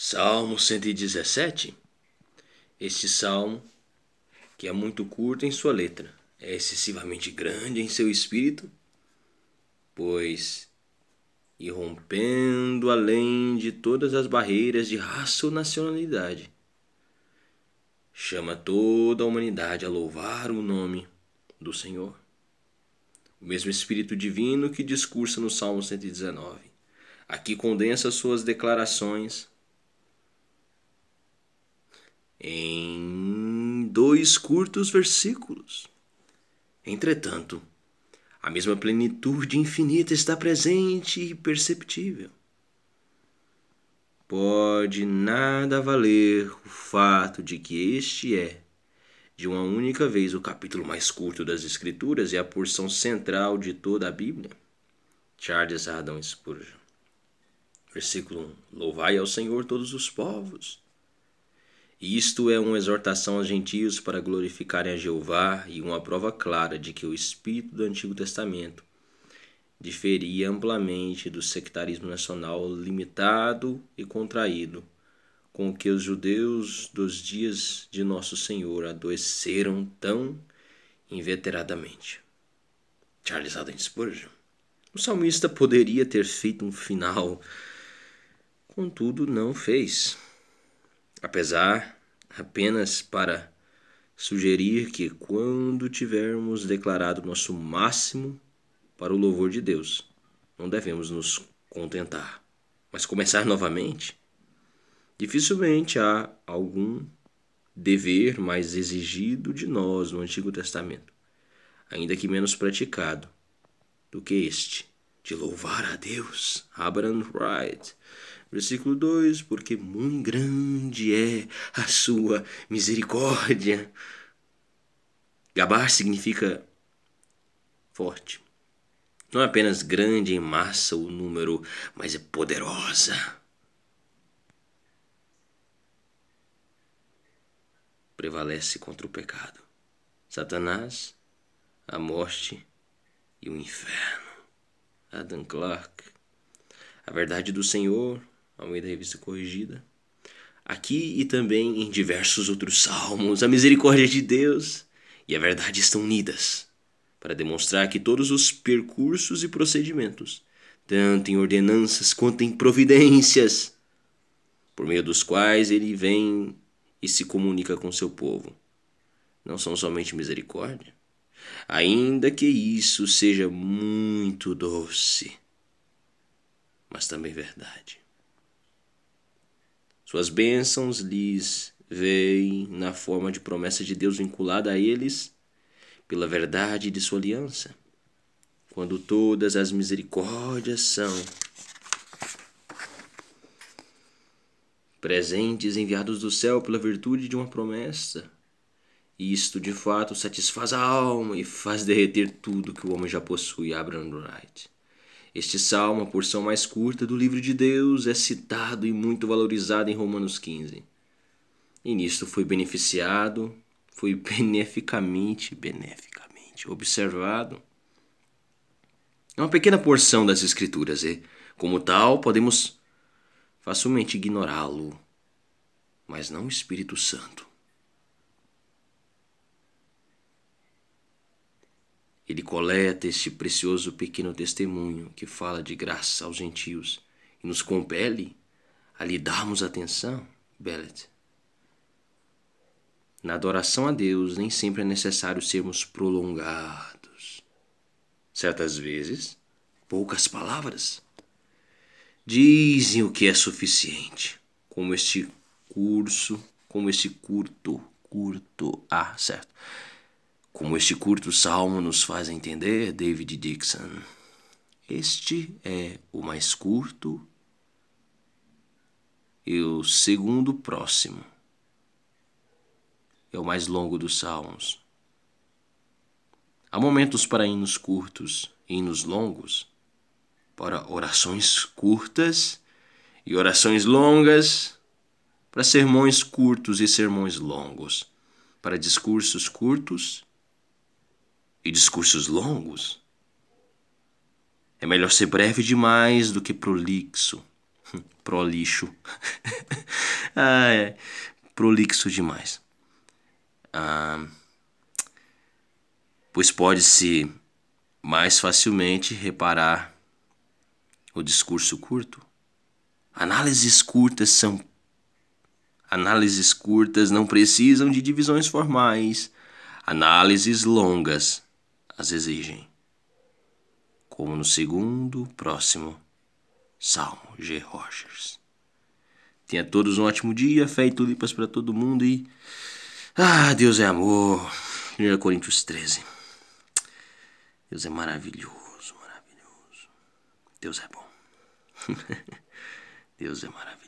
Salmo 117. Este salmo, que é muito curto em sua letra, é excessivamente grande em seu espírito, pois irrompendo além de todas as barreiras de raça ou nacionalidade, chama toda a humanidade a louvar o nome do Senhor. O mesmo Espírito Divino que discursa no Salmo 119, aqui condensa suas declarações em dois curtos versículos. Entretanto, a mesma plenitude infinita está presente e perceptível. Pode nada valer o fato de que este é, de uma única vez, o capítulo mais curto das Escrituras e a porção central de toda a Bíblia. Charles Adam Spurgeon. Versículo 1. Louvai ao Senhor todos os povos isto é uma exortação aos gentios para glorificarem a Jeová e uma prova clara de que o espírito do Antigo Testamento diferia amplamente do sectarismo nacional limitado e contraído com que os judeus dos dias de Nosso Senhor adoeceram tão inveteradamente. Charles Haddon Spurgeon. O salmista poderia ter feito um final, contudo, não fez apesar apenas para sugerir que quando tivermos declarado nosso máximo para o louvor de Deus, não devemos nos contentar, mas começar novamente. Dificilmente há algum dever mais exigido de nós no Antigo Testamento, ainda que menos praticado do que este, de louvar a Deus. Abraham Wright Versículo 2: Porque muito grande é a sua misericórdia. Gabar significa forte. Não é apenas grande em massa ou número, mas é poderosa. Prevalece contra o pecado, Satanás, a morte e o inferno. Adam Clark. A verdade do Senhor Almeida Revista Corrigida. Aqui e também em diversos outros salmos, a misericórdia de Deus e a verdade estão unidas, para demonstrar que todos os percursos e procedimentos, tanto em ordenanças quanto em providências, por meio dos quais ele vem e se comunica com seu povo, não são somente misericórdia, ainda que isso seja muito doce, mas também verdade. Suas bênçãos lhes vêm na forma de promessa de Deus vinculada a eles pela verdade de sua aliança. Quando todas as misericórdias são presentes enviados do céu pela virtude de uma promessa, isto de fato satisfaz a alma e faz derreter tudo que o homem já possui. Abraham Wright. Este salmo, a porção mais curta do livro de Deus, é citado e muito valorizado em Romanos 15. E nisto foi beneficiado, foi beneficamente, beneficamente observado. É uma pequena porção das Escrituras e, como tal, podemos facilmente ignorá-lo, mas não o Espírito Santo. Ele coleta este precioso pequeno testemunho que fala de graça aos gentios e nos compele a lhe darmos atenção, Bellet. Na adoração a Deus, nem sempre é necessário sermos prolongados. Certas vezes, poucas palavras dizem o que é suficiente, como este curso, como este curto, curto, ah, certo, como este curto salmo nos faz entender, David Dixon, este é o mais curto e o segundo próximo. É o mais longo dos salmos. Há momentos para hinos curtos e hinos longos, para orações curtas e orações longas, para sermões curtos e sermões longos, para discursos curtos e discursos longos. É melhor ser breve demais do que prolixo. Prolixo. ah, é. Prolixo demais. Ah, pois pode-se mais facilmente reparar o discurso curto. Análises curtas são. Análises curtas não precisam de divisões formais. Análises longas as exigem, como no segundo próximo Salmo G. Rogers. Tenha todos um ótimo dia, fé e tulipas para todo mundo e. Ah, Deus é amor. 1 Coríntios 13. Deus é maravilhoso, maravilhoso. Deus é bom. Deus é maravilhoso.